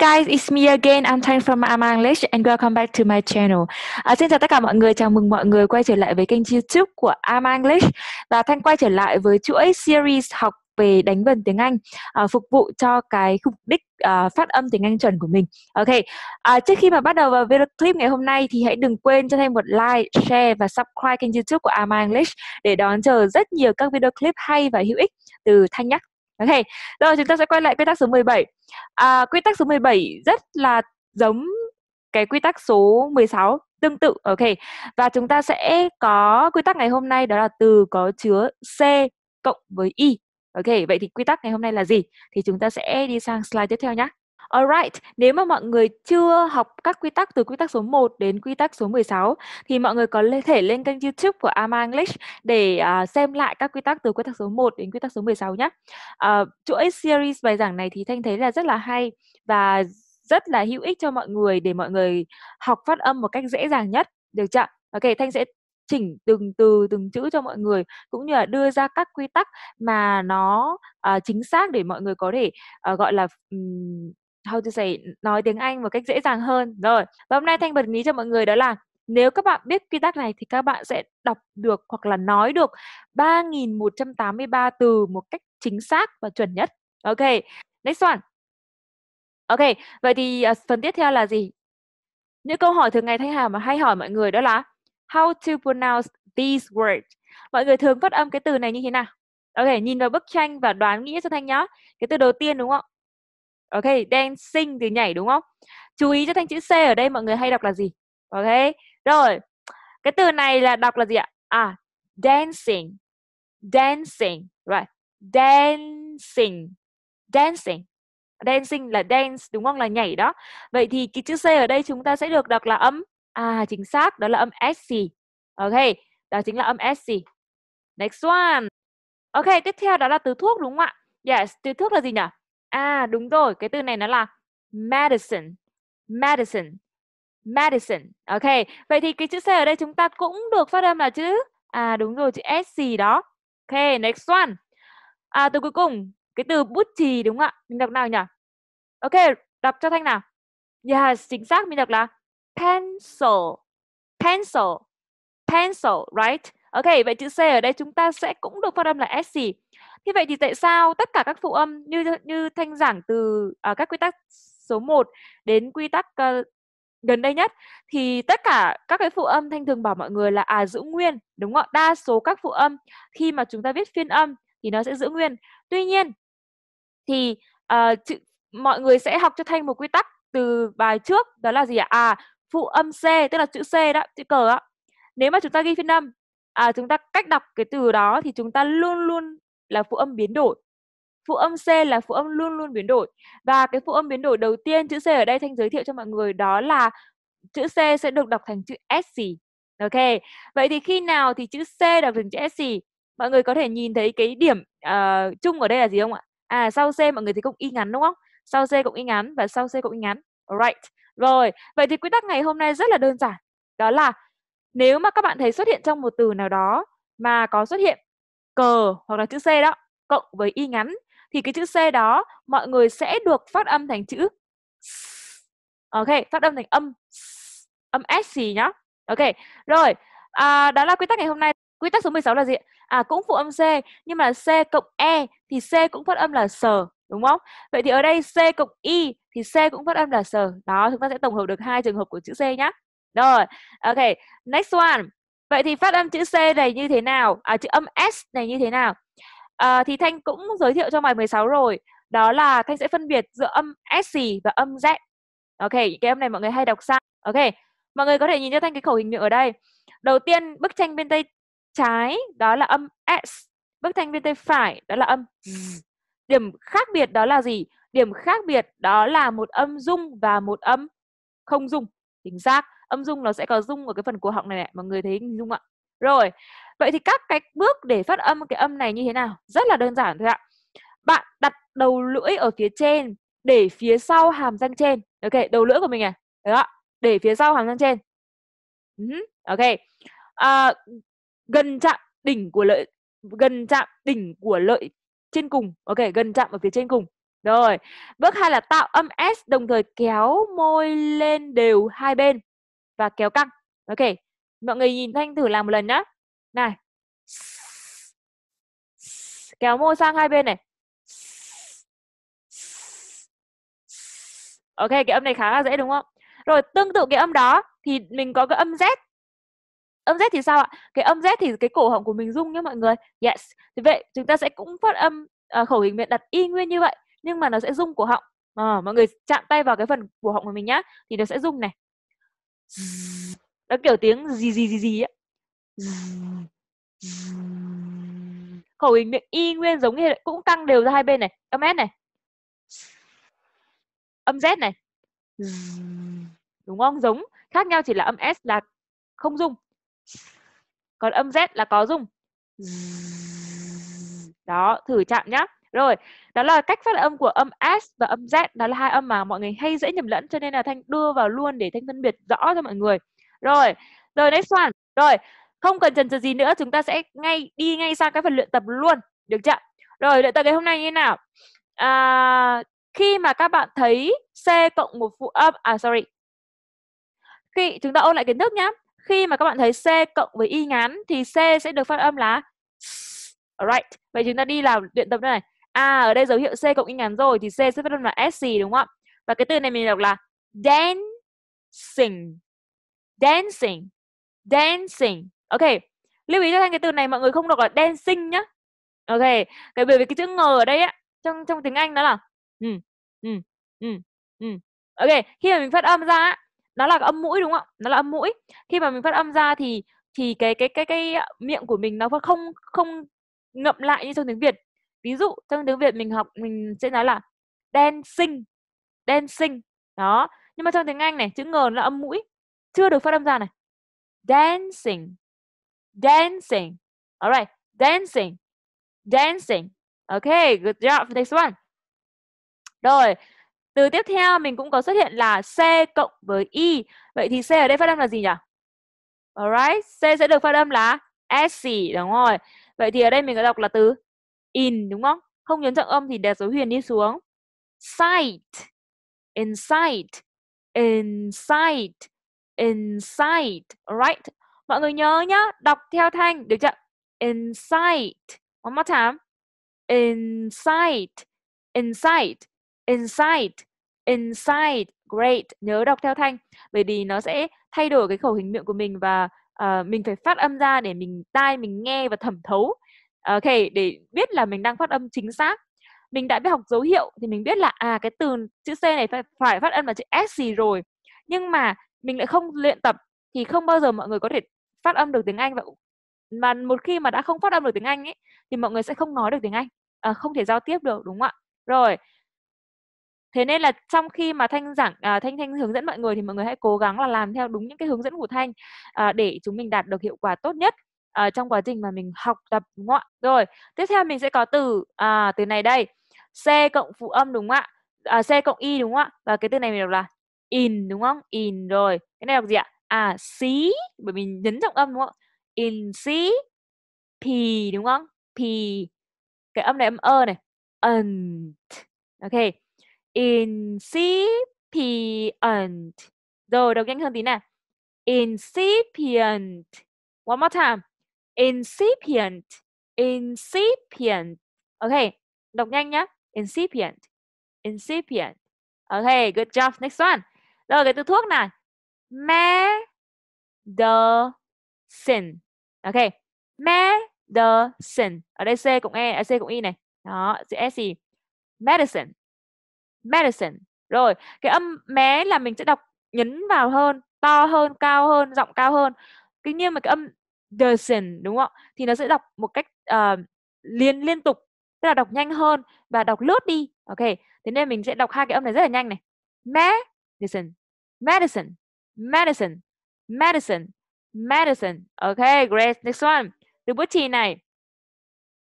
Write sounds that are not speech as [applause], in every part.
guys, it's me again. I'm Thanh from English and welcome back to my channel. À, xin chào tất cả mọi người, chào mừng mọi người quay trở lại với kênh YouTube của English và Thanh quay trở lại với chuỗi series học về đánh vần tiếng Anh à, phục vụ cho cái mục đích à, phát âm tiếng Anh chuẩn của mình. Ok, à, trước khi mà bắt đầu vào video clip ngày hôm nay thì hãy đừng quên cho Thanh một like, share và subscribe kênh YouTube của Ama English để đón chờ rất nhiều các video clip hay và hữu ích từ Thanh nhắc. Ok, rồi chúng ta sẽ quay lại quy tắc số 17 à, Quy tắc số 17 rất là giống cái quy tắc số 16 tương tự ok và chúng ta sẽ có quy tắc ngày hôm nay đó là từ có chứa c cộng với y ok vậy thì quy tắc ngày hôm nay là gì thì chúng ta sẽ đi sang slide tiếp theo nhé Alright, nếu mà mọi người chưa học các quy tắc từ quy tắc số 1 đến quy tắc số 16 thì mọi người có thể lên kênh YouTube của Ama English để uh, xem lại các quy tắc từ quy tắc số 1 đến quy tắc số 16 nhé. Uh, chuỗi series bài giảng này thì Thanh thấy là rất là hay và rất là hữu ích cho mọi người để mọi người học phát âm một cách dễ dàng nhất, được chưa? Ok, Thanh sẽ chỉnh từng từ từng chữ cho mọi người cũng như là đưa ra các quy tắc mà nó uh, chính xác để mọi người có thể uh, gọi là um, how to say nói tiếng Anh một cách dễ dàng hơn. Rồi, và hôm nay Thanh bật mí cho mọi người đó là nếu các bạn biết quy tắc này thì các bạn sẽ đọc được hoặc là nói được 3183 từ một cách chính xác và chuẩn nhất. Ok, next one. Ok, vậy thì uh, phần tiếp theo là gì? Những câu hỏi thường ngày Thanh Hà mà hay hỏi mọi người đó là How to pronounce these words? Mọi người thường phát âm cái từ này như thế nào? Ok, nhìn vào bức tranh và đoán nghĩa cho Thanh nhá. Cái từ đầu tiên đúng không? ok dancing từ nhảy đúng không chú ý cho thanh chữ c ở đây mọi người hay đọc là gì ok rồi cái từ này là đọc là gì ạ à dancing dancing right dancing dancing dancing là dance đúng không là nhảy đó vậy thì cái chữ c ở đây chúng ta sẽ được đọc là âm à chính xác đó là âm sc ok đó chính là âm sc next one ok tiếp theo đó là từ thuốc đúng không ạ yes từ thuốc là gì nhỉ À đúng rồi, cái từ này nó là medicine. Medicine. Medicine. Ok, vậy thì cái chữ C ở đây chúng ta cũng được phát âm là chữ à đúng rồi chữ S gì đó. Ok, next one. À từ cuối cùng, cái từ bút chì đúng không ạ? Mình đọc nào nhỉ? Ok, đọc cho Thanh nào. Yes, chính xác mình đọc là pencil. Pencil. Pencil, right? Ok, vậy chữ C ở đây chúng ta sẽ cũng được phát âm là S gì? Thế vậy thì tại sao tất cả các phụ âm như như thanh giảng từ à, các quy tắc số 1 đến quy tắc uh, gần đây nhất thì tất cả các cái phụ âm thanh thường bảo mọi người là à giữ nguyên đúng không ạ? Đa số các phụ âm khi mà chúng ta viết phiên âm thì nó sẽ giữ nguyên. Tuy nhiên thì uh, chữ, mọi người sẽ học cho thanh một quy tắc từ bài trước đó là gì ạ? À phụ âm C tức là chữ C đó, chữ cờ đó. Nếu mà chúng ta ghi phiên âm à, chúng ta cách đọc cái từ đó thì chúng ta luôn luôn là phụ âm biến đổi. Phụ âm C là phụ âm luôn luôn biến đổi. Và cái phụ âm biến đổi đầu tiên chữ C ở đây Thanh giới thiệu cho mọi người đó là chữ C sẽ được đọc thành chữ S gì. Ok. Vậy thì khi nào thì chữ C đọc thành chữ S gì? Mọi người có thể nhìn thấy cái điểm uh, chung ở đây là gì không ạ? À sau C mọi người thấy cộng y ngắn đúng không? Sau C cộng y ngắn và sau C cộng y ngắn. Alright. Rồi, vậy thì quy tắc ngày hôm nay rất là đơn giản. Đó là nếu mà các bạn thấy xuất hiện trong một từ nào đó mà có xuất hiện cờ hoặc là chữ C đó cộng với y ngắn thì cái chữ C đó mọi người sẽ được phát âm thành chữ Ok, phát âm thành âm âm S gì nhá. Ok, rồi à, đó là quy tắc ngày hôm nay. Quy tắc số 16 là gì? À cũng phụ âm C nhưng mà C cộng E thì C cũng phát âm là s đúng không? Vậy thì ở đây C cộng Y thì C cũng phát âm là s. Đó, chúng ta sẽ tổng hợp được hai trường hợp của chữ C nhá. Rồi, ok, next one. Vậy thì phát âm chữ C này như thế nào? À, chữ âm S này như thế nào? À, thì Thanh cũng giới thiệu trong bài 16 rồi. Đó là Thanh sẽ phân biệt giữa âm S gì và âm Z. Ok, cái âm này mọi người hay đọc sai. Ok, mọi người có thể nhìn cho Thanh cái khẩu hình miệng ở đây. Đầu tiên, bức tranh bên tay trái đó là âm S. Bức tranh bên tay phải đó là âm Z. Điểm khác biệt đó là gì? Điểm khác biệt đó là một âm dung và một âm không dung. Chính xác âm dung nó sẽ có dung ở cái phần cổ họng này này mọi người thấy hình dung ạ rồi vậy thì các cái bước để phát âm cái âm này như thế nào rất là đơn giản thôi ạ bạn đặt đầu lưỡi ở phía trên để phía sau hàm răng trên ok đầu lưỡi của mình này đó để phía sau hàm răng trên ok à, gần chạm đỉnh của lợi gần chạm đỉnh của lợi trên cùng ok gần chạm ở phía trên cùng rồi bước hai là tạo âm s đồng thời kéo môi lên đều hai bên và kéo căng. Ok, mọi người nhìn Thanh thử làm một lần nhá. Này. Kéo môi sang hai bên này. Ok, cái âm này khá là dễ đúng không? Rồi tương tự cái âm đó thì mình có cái âm Z. Âm Z thì sao ạ? Cái âm Z thì cái cổ họng của mình rung nhé mọi người. Yes. Thì vậy chúng ta sẽ cũng phát âm à, khẩu hình miệng đặt y nguyên như vậy nhưng mà nó sẽ rung cổ họng. À, mọi người chạm tay vào cái phần cổ họng của mình nhá thì nó sẽ rung này nó kiểu tiếng gì gì gì gì ấy khẩu hình miệng y nguyên giống như cũng căng đều ra hai bên này âm s này âm z này đúng không giống khác nhau chỉ là âm s là không dùng còn âm z là có dùng đó thử chạm nhá rồi đó là cách phát âm của âm s và âm z đó là hai âm mà mọi người hay dễ nhầm lẫn cho nên là thanh đưa vào luôn để thanh phân biệt rõ cho mọi người rồi rồi next one rồi không cần chần chừ gì nữa chúng ta sẽ ngay đi ngay sang cái phần luyện tập luôn được chưa rồi luyện tập ngày hôm nay như nào à, khi mà các bạn thấy c cộng một phụ âm à sorry khi chúng ta ôn lại kiến thức nhá khi mà các bạn thấy c cộng với y ngắn thì c sẽ được phát âm là alright vậy chúng ta đi làm luyện tập đây này à ở đây dấu hiệu C cộng in ngắn rồi thì C sẽ phát âm là SC đúng không ạ? Và cái từ này mình đọc là dancing. Dancing. Dancing. Ok. Lưu ý cho anh cái từ này mọi người không đọc là dancing nhá. Ok. Cái bởi vì cái chữ ngờ ở đây á trong trong tiếng Anh nó là ừ ừ ừ ừ. Ok, khi mà mình phát âm ra á nó là âm mũi đúng không ạ? Nó là âm mũi. Khi mà mình phát âm ra thì thì cái cái cái cái, cái miệng của mình nó không không ngậm lại như trong tiếng Việt ví dụ trong tiếng việt mình học mình sẽ nói là dancing dancing đó nhưng mà trong tiếng anh này chữ ngờ là âm mũi chưa được phát âm ra này dancing dancing alright dancing dancing okay good job next one rồi từ tiếp theo mình cũng có xuất hiện là c cộng với y vậy thì c ở đây phát âm là gì nhỉ alright c sẽ được phát âm là s đúng rồi vậy thì ở đây mình có đọc là từ in đúng không? Không nhấn trọng âm thì đè dấu huyền đi xuống. Sight, inside, inside, inside. Alright. Mọi người nhớ nhá, đọc theo thanh được chưa? Inside. One more time. Inside, inside, inside, inside. Great. Nhớ đọc theo thanh bởi vì nó sẽ thay đổi cái khẩu hình miệng của mình và uh, mình phải phát âm ra để mình tai mình nghe và thẩm thấu ok để biết là mình đang phát âm chính xác mình đã biết học dấu hiệu thì mình biết là à cái từ chữ c này phải, phải phát âm là chữ s gì rồi nhưng mà mình lại không luyện tập thì không bao giờ mọi người có thể phát âm được tiếng anh và mà một khi mà đã không phát âm được tiếng anh ấy thì mọi người sẽ không nói được tiếng anh à, không thể giao tiếp được đúng không ạ rồi thế nên là trong khi mà thanh giảng à, thanh thanh hướng dẫn mọi người thì mọi người hãy cố gắng là làm theo đúng những cái hướng dẫn của thanh à, để chúng mình đạt được hiệu quả tốt nhất uh, trong quá trình mà mình học tập đúng không ạ? Rồi, tiếp theo mình sẽ có từ à, từ này đây. C cộng phụ âm đúng không ạ? À, C cộng y đúng không ạ? Và cái từ này mình đọc là in đúng không? In rồi. Cái này đọc gì ạ? À, xí bởi mình nhấn trọng âm đúng không? In xí pì đúng không? Pì. Cái âm này âm ơ này. Ant. Ok. In xí pì ant. Rồi đọc nhanh hơn tí nè Incipient. One more time incipient incipient ok đọc nhanh nhá incipient incipient ok good job next one rồi cái từ thuốc này medicine ok medicine ở đây c cộng e ở à, c cộng y này đó chữ s gì medicine medicine rồi cái âm mé là mình sẽ đọc nhấn vào hơn to hơn cao hơn giọng cao hơn tuy nhiên mà cái âm doesn't đúng không thì nó sẽ đọc một cách uh, liên liên tục tức là đọc nhanh hơn và đọc lướt đi ok thế nên mình sẽ đọc hai cái âm này rất là nhanh này medicine medicine medicine medicine medicine ok great next one từ bước chì này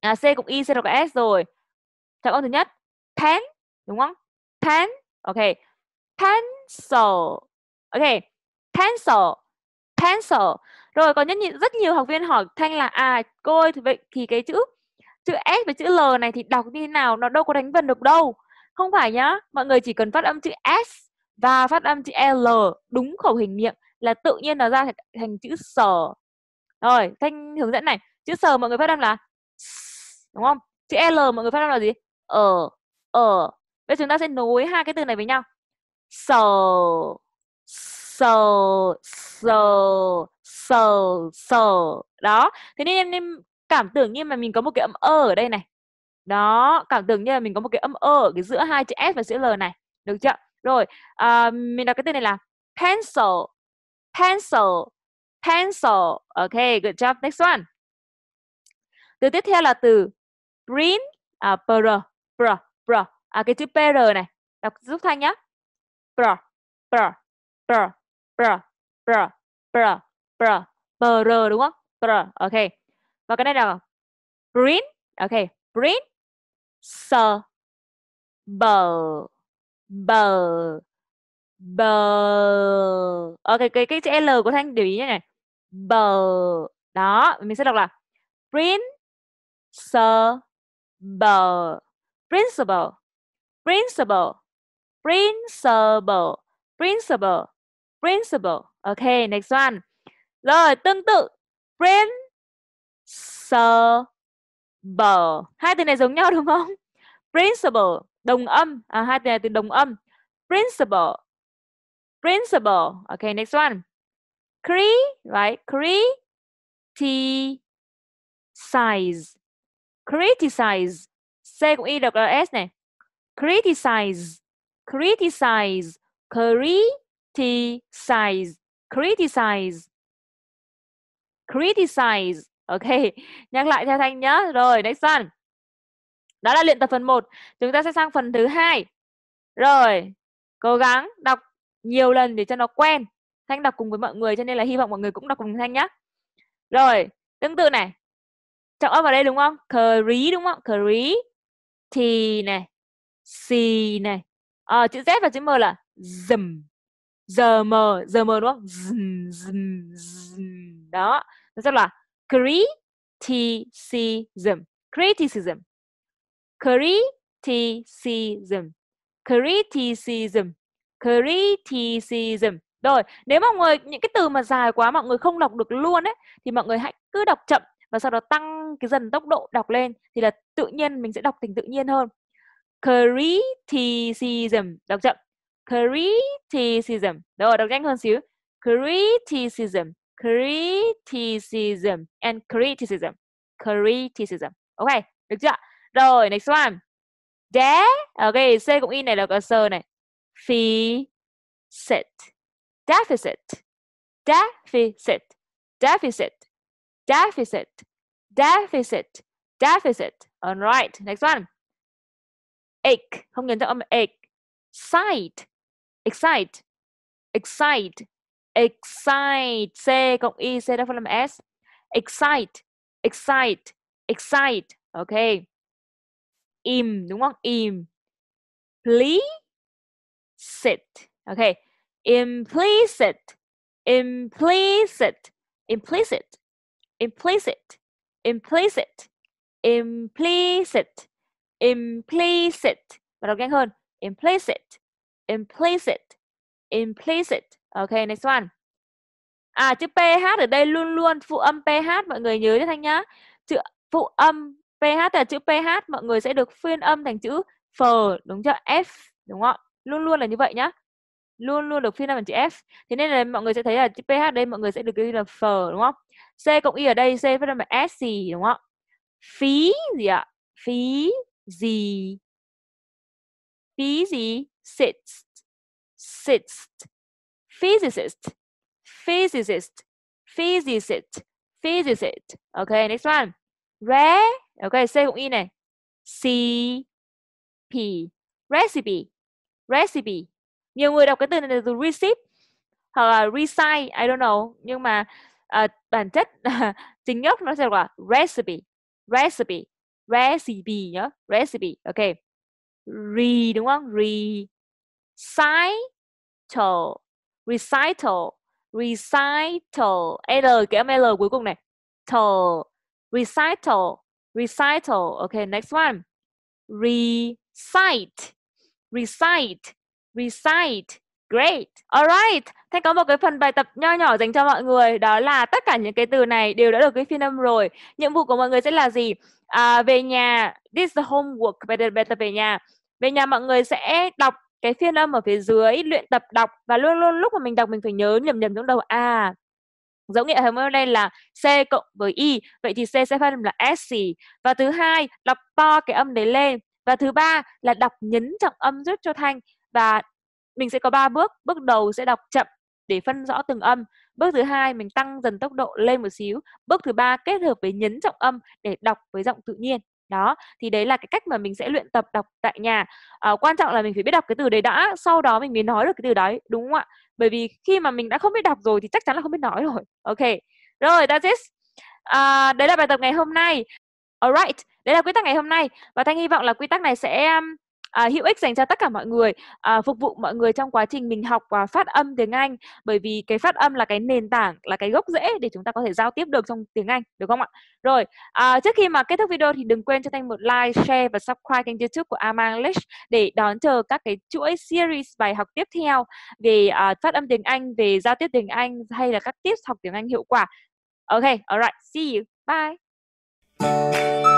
à, c cộng y c đọc s rồi trọng âm thứ nhất pen đúng không pen ok pencil ok pencil pencil rồi còn rất nhiều, rất nhiều học viên hỏi thanh là à cô ơi thì vậy thì cái chữ chữ s với chữ l này thì đọc như thế nào nó đâu có đánh vần được đâu không phải nhá mọi người chỉ cần phát âm chữ s và phát âm chữ l đúng khẩu hình miệng là tự nhiên nó ra thành, thành chữ sờ rồi thanh hướng dẫn này chữ sờ mọi người phát âm là đúng không chữ l mọi người phát âm là gì ờ ờ bây giờ chúng ta sẽ nối hai cái từ này với nhau sờ so so so so đó thế nên em, nên cảm tưởng như mà mình có một cái âm ơ ở đây này đó cảm tưởng như là mình có một cái âm ơ ở cái giữa hai chữ s và chữ l này được chưa rồi à, mình đọc cái tên này là pencil pencil pencil ok good job next one từ tiếp theo là từ print à pr pr pr à cái chữ pr này đọc giúp thanh nhá pr pr pr br br br br br đúng không br ok và cái này là green ok green sờ bờ bờ bờ ok cái cái chữ l của thanh để ý như này bờ đó mình sẽ đọc là principal principal principal principal principal principle. Okay, next one. Rồi, tương tự principle. Hai từ này giống nhau đúng không? Principle, đồng âm. À, hai từ này từ đồng âm. Principle. Principle. Okay, next one. Cre, right? Criticize. Criticize. C cũng y được là S này. Criticize. Criticize. Criticize criticize criticize criticize ok [laughs] nhắc lại theo thanh nhá rồi next one đó là luyện tập phần 1 chúng ta sẽ sang phần thứ hai rồi cố gắng đọc nhiều lần để cho nó quen thanh đọc cùng với mọi người cho nên là hy vọng mọi người cũng đọc cùng thanh nhá rồi tương tự này trọng âm vào đây đúng không curry đúng không curry thì này xì này à, chữ z và chữ m là dầm giờ mờ giờ mờ đúng không zn, zn, zn. đó nó sẽ là criticism criticism criticism criticism criticism rồi nếu mọi người những cái từ mà dài quá mọi người không đọc được luôn ấy thì mọi người hãy cứ đọc chậm và sau đó tăng cái dần tốc độ đọc lên thì là tự nhiên mình sẽ đọc thành tự nhiên hơn criticism đọc chậm criticism rồi đọc nhanh hơn xíu criticism criticism and criticism criticism ok được chưa rồi next one đá ok c cũng in này là có sơ này phi set deficit deficit deficit deficit deficit deficit alright next one ache không nhận ra âm ache side excite excite excite c cộng y c đó phân làm s excite excite excite ok im đúng không im implicit ok implicit implicit implicit implicit implicit implicit implicit và đọc nhanh hơn implicit implicit implicit ok next one à chữ ph ở đây luôn luôn phụ âm ph mọi người nhớ cho thanh nhá chữ phụ âm ph là chữ ph mọi người sẽ được phiên âm thành chữ f đúng chưa f đúng không luôn luôn là như vậy nhá luôn luôn được phiên âm thành chữ f thế nên là mọi người sẽ thấy là chữ ph đây mọi người sẽ được ghi là f đúng không c cộng y ở đây c phát âm bằng s gì đúng không phí gì ạ phí gì phí gì sits, sits. Physicist, physicist, physicist, physicist. Okay, next one. Re, okay, C cũng y này. C, P, recipe, recipe. Nhiều người đọc cái từ này là từ receipt hoặc là recite, I don't know. Nhưng mà uh, bản chất [laughs] chính gốc nó sẽ là recipe, recipe, recipe nhá, recipe. Okay. Re đúng không? Re recital recital recital l cái âm l cuối cùng này tal recital recital okay next one recite recite recite Great. Alright, Thanh có một cái phần bài tập nho nhỏ dành cho mọi người đó là tất cả những cái từ này đều đã được viết phiên âm rồi. Nhiệm vụ của mọi người sẽ là gì? À, về nhà, this is the homework Better, better về nhà. Về nhà mọi người sẽ đọc cái phiên âm ở phía dưới luyện tập đọc và luôn luôn lúc mà mình đọc mình phải nhớ nhầm nhầm trong đầu à dấu nghĩa hôm nay là C cộng với Y vậy thì C sẽ phát âm là S gì và thứ hai đọc to cái âm đấy lên và thứ ba là đọc nhấn trọng âm giúp cho thanh và mình sẽ có ba bước bước đầu sẽ đọc chậm để phân rõ từng âm bước thứ hai mình tăng dần tốc độ lên một xíu bước thứ ba kết hợp với nhấn trọng âm để đọc với giọng tự nhiên đó thì đấy là cái cách mà mình sẽ luyện tập đọc tại nhà à, quan trọng là mình phải biết đọc cái từ đấy đã sau đó mình mới nói được cái từ đấy đúng không ạ bởi vì khi mà mình đã không biết đọc rồi thì chắc chắn là không biết nói [laughs] rồi ok rồi that's it à, đấy là bài tập ngày hôm nay alright đấy là quy tắc ngày hôm nay và thanh hy vọng là quy tắc này sẽ um, à, hữu ích dành cho tất cả mọi người à, phục vụ mọi người trong quá trình mình học và phát âm tiếng Anh bởi vì cái phát âm là cái nền tảng là cái gốc rễ để chúng ta có thể giao tiếp được trong tiếng Anh được không ạ rồi à, trước khi mà kết thúc video thì đừng quên cho Thanh một like share và subscribe kênh YouTube của Amang English để đón chờ các cái chuỗi series bài học tiếp theo về à, phát âm tiếng Anh về giao tiếp tiếng Anh hay là các tips học tiếng Anh hiệu quả Ok, alright, see you, bye.